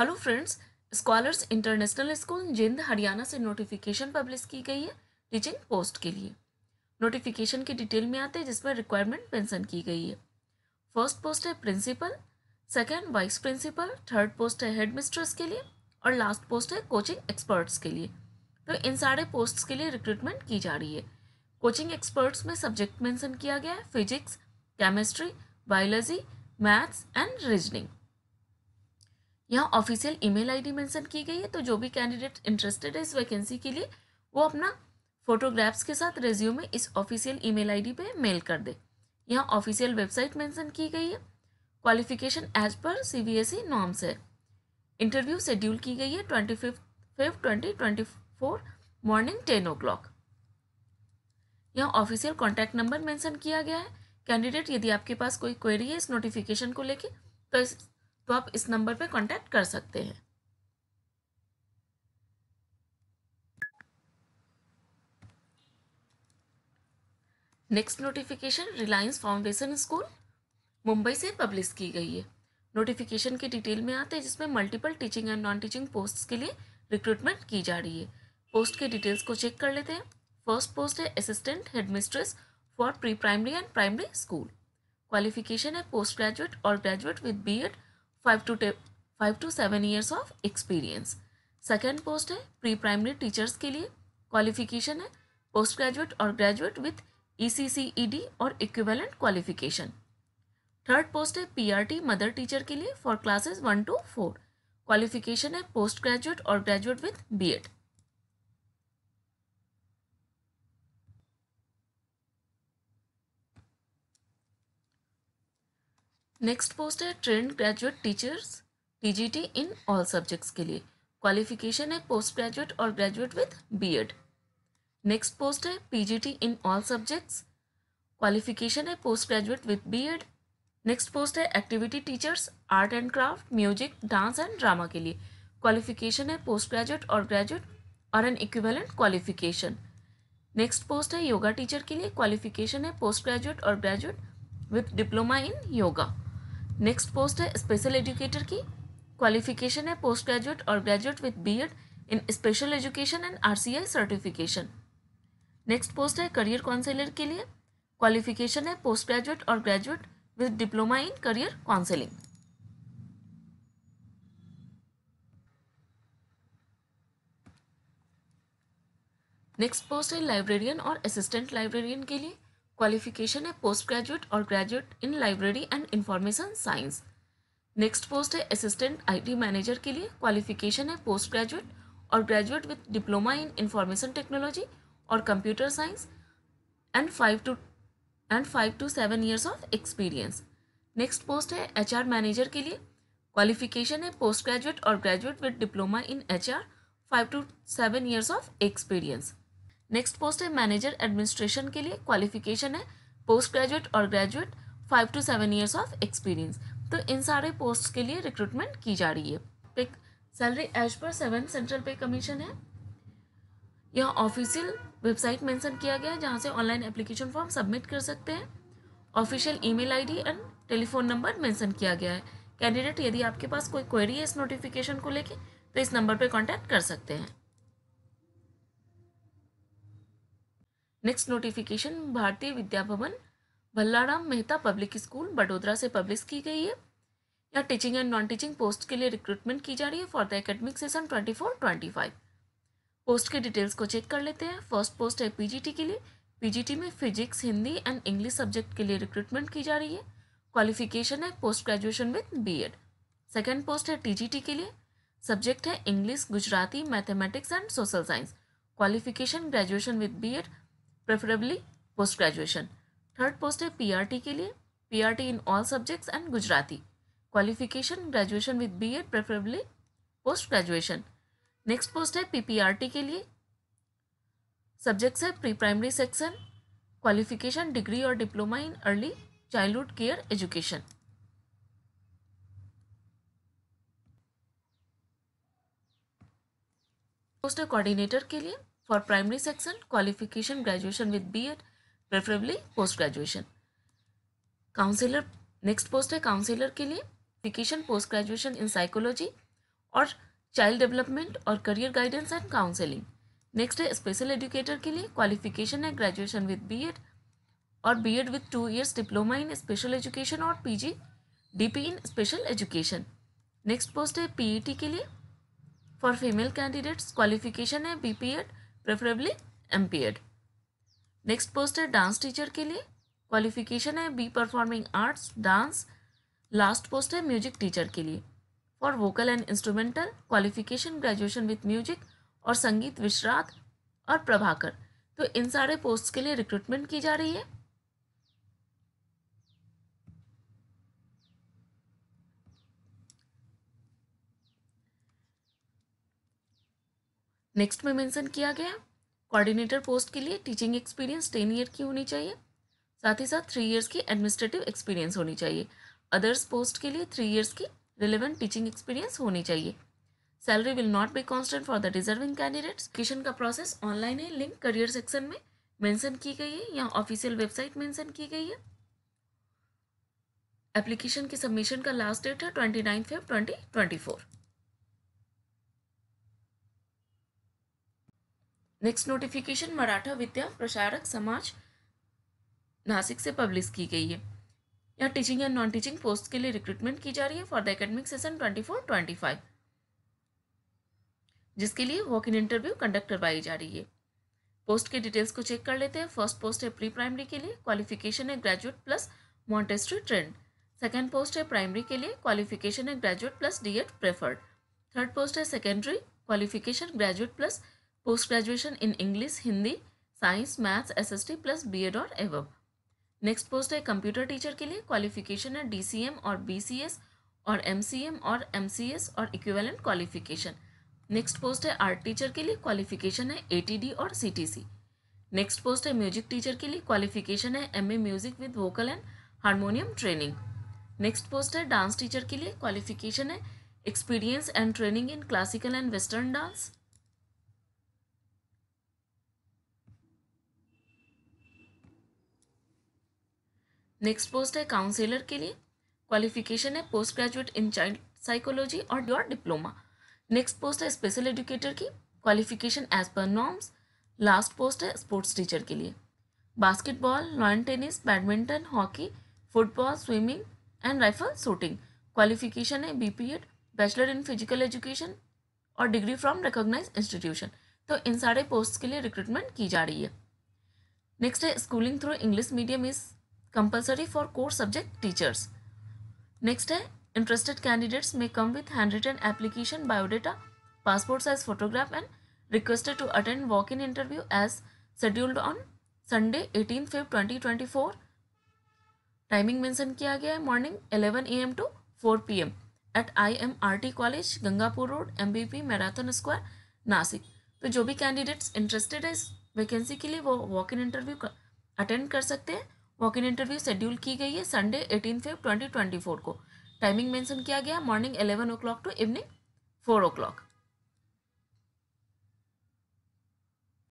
hello friends scholars international school Jind Haryana से notification publish की गई है टीचिंग पोस्ट के लिए नोटिफिकेशन की डिटेल में आते हैं जिसमें रिक्वायरमेंट मेंशन की गई है फर्स्ट पोस्ट है principal second vice principal third post है हेड मिस्ट्रेस के लिए और लास्ट पोस्ट है कोचिंग एक्सपर्ट्स के लिए तो इन सारे पोस्ट्स के लिए रिक्रूटमेंट की जा रही है कोचिंग एक्सपर्ट्स में सब्जेक्ट मैंसन किया गया है physics chemistry biology maths and reasoning यहाँ ऑफिशियल ईमेल आईडी मेंशन की गई है तो जो भी कैंडिडेट इंटरेस्टेड है इस वैकेंसी के लिए वो अपना फोटोग्राफ्स के साथ रेज्यूमे इस ऑफिशियल ईमेल आईडी पे मेल कर दे यहाँ ऑफिशियल वेबसाइट मेंशन की गई है qualification as per C B S E norms है इंटरव्यू शेड्यूल की गई है twenty fifth fifth twenty twenty four morning ten o'clock यहाँ ऑफिशियल कॉन्टैक्ट नंबर मैंसन किया गया है कैंडिडेट यदि आपके पास कोई क्वेरी है इस नोटिफिकेशन को लेके तो इस तो आप इस नंबर पे कांटेक्ट कर सकते हैं next notification Reliance Foundation school Mumbai से पब्लिश की गई है नोटिफिकेशन की डिटेल में आते हैं जिसमें multiple teaching and non teaching posts के लिए रिक्रूटमेंट की जा रही है पोस्ट के डिटेल्स को चेक कर लेते हैं फर्स्ट पोस्ट है assistant headmistress for pre primary and primary school qualification है पोस्ट ग्रेजुएट और graduate with B Ed five to five to seven years of experience second post है प्री प्राइमरी टीचर्स के लिए qualification है post graduate और graduate with E C C E D और equivalent qualification third post है P R T mother teacher के लिए for classes one to four qualification है पोस्ट ग्रेजुएट और graduate with B Ed next post है trained graduate teachers TGT in all subjects के लिए qualification है post graduate और graduate with B Ed next post है PGT in all subjects qualification है post graduate with B Ed next post है activity teachers art and craft music dance and drama के लिए qualification है पोस्ट ग्रेजुएट और graduate और an equivalent qualification next post है yoga teacher के लिए क्वालिफिकेशन है पोस्ट ग्रेजुएट और graduate with diploma in yoga next post है स्पेशल एजुकेटर की क्वालिफिकेशन है पोस्ट ग्रेजुएट और graduate with B in special education and R certification next post है करियर काउंसिलर के लिए क्वालिफिकेशन है पोस्ट ग्रेजुएट और graduate with diploma in career counselling next post है लाइब्रेरियन और असिस्टेंट लाइब्रेरियन के लिए क्वालिफिकेशन है पोस्ट ग्रेजुएट और graduate in library and information science next post है असिस्टेंट आईटी मैनेजर के लिए क्वालिफिकेशन है पोस्ट ग्रेजुएट और graduate with diploma in information technology और computer science and five to and five to seven years of experience next post है H manager के लिए qualification है पोस्ट ग्रेजुएट और graduate with diploma in H R five to seven years of experience next post है manager administration के लिए qualification है post graduate और graduate five to seven years of experience तो इन सारे पोस्ट के लिए रिक्रूटमेंट की जा रही है pay salary as per seven central pay commission है यह ऑफिशियल वेबसाइट मेंशन किया गया है जहाँ से ऑनलाइन एप्लीकेशन फॉर्म सबमिट कर सकते हैं official email ID and telephone number mention किया गया है कैंडिडेट यदि आपके पास कोई क्वेरी है इस नोटिफिकेशन को लेके तो इस नंबर पर कॉन्टैक्ट कर सकते हैं next notification Bharatiya Vidya Bhavan Bhallaram Mehta public school Vadodara से पब्लिश की गई है या teaching and non teaching post के लिए रिक्रूटमेंट की जा रही है for the academic session twenty four twenty five post के डिटेल्स को चेक कर लेते हैं फर्स्ट पोस्ट है पीजीटी के लिए पीजीटी में physics Hindi and English subject के लिए रिक्रूटमेंट की जा रही है क्वालिफिकेशन है post graduation with B second post है टी के लिए सब्जेक्ट है English Gujarati mathematics and social science qualification graduation with B Ed preferably post graduation third post है पीआरटी के लिए PRT in all subjects and Gujarati qualification graduation with B Ed preferably post graduation next post है PPRT के लिए subjects है pre primary section qualification degree और diploma in early childhood care education post है coordinator के लिए for primary section qualification graduation graduation B Ed preferably post graduation counsellor next post है counsellor के लिए फिकेशन पोस्ट ग्रेजुएशन इन साइकोलॉजी और child development और career guidance and counselling next है स्पेशल एजुकेटर के लिए क्वालिफिकेशन है ग्रेजुएशन विद बी एड और B Ed with two years diploma in special education और P G D P in special education next post है P E T के लिए for female candidates qualification है B P Ed preferably Ed next post है dance teacher के लिए qualification है B performing arts dance last post है music teacher के लिए for vocal and instrumental qualification graduation with music और संगीत विश्रात और प्रभाकर तो इन सारे पोस्ट के लिए रिक्रूटमेंट की जा रही है नेक्स्ट में मेंशन किया गया कोऑर्डिनेटर पोस्ट के लिए टीचिंग एक्सपीरियंस टेन ईयर की होनी चाहिए साथ ही साथ थ्री ईयर्स की एडमिनिस्ट्रेटिव एक्सपीरियंस होनी चाहिए अदर्स पोस्ट के लिए थ्री ईयर्स की रिलेवेंट टीचिंग एक्सपीरियंस होनी चाहिए salary will not be constant for the deserving candidates किशन का प्रोसेस ऑनलाइन है लिंक करियर सेक्शन में मेंशन की गई है या ऑफिशियल वेबसाइट मेंशन की गई है एप्लीकेशन के सबमिशन का लास्ट डेट है twenty nine Feb twenty twenty four next notification Maratha Vidya Prasarak Samaj Nashik से पब्लिश की गई है यहाँ teaching and non teaching post के लिए रिक्रूटमेंट की जा रही है for the academic session twenty four twenty five जिसके लिए वॉक इन इंटरव्यू कंडक्ट करवाई जा रही है पोस्ट के डिटेल्स को चेक कर लेते हैं फर्स्ट पोस्ट है प्री प्राइमरी के लिए क्वालिफिकेशन है graduate plus Montessori trained second post है प्राइमरी के लिए क्वालिफिकेशन है graduate plus D Ed preferred third post है secondary qualification graduate plus post graduation in English Hindi science maths S S T plus B Ed और एव next post है computer teacher के लिए क्वालिफिकेशन है डी सी एम और B C S और M सी M और एम सी एस और इक्विवेलेंट क्वालिफिकेशन नेक्स्ट पोस्ट है आर्ट टीचर के लिए क्वालिफिकेशन है ए टी डी और C T C next post है म्यूजिक टीचर के लिए क्वालिफिकेशन है M A music with vocal and harmonium training next post है डांस टीचर के लिए क्वालिफिकेशन है experience and training in classical and western dance next post है counsellor के लिए क्वालिफिकेशन है post graduate in child psychology और योर डिप्लोमा नेक्स्ट पोस्ट है स्पेशल एजुकेटर की qualification as per norms last post है स्पोर्ट्स टीचर के लिए basketball lawn tennis badminton hockey football swimming and rifle shooting qualification है B P Ed bachelor in physical education और degree from recognise institution तो इन सारे post के लिए रिक्रूटमेंट की जा रही है नेक्स्ट है schooling through English medium is compulsory for core subject teachers next है interested candidates may come with hand written application biodata passport size photograph and requested to attend walk in interview as scheduled on Sunday eighteen Feb twenty twenty four timing mention किया गया है morning eleven A M to four P M at I M R T college Gangapur road M B P marathon square Nashik तो जो भी candidates interested है इस vacancy के लिए वो वॉक इन इंटरव्यू अटेंड कर सकते हैं वॉक इन इंटरव्यू शेड्यूल की गई है Sunday eighteen Feb twenty twenty four को टाइमिंग मेंशन किया गया morning eleven o'clock to evening four O clock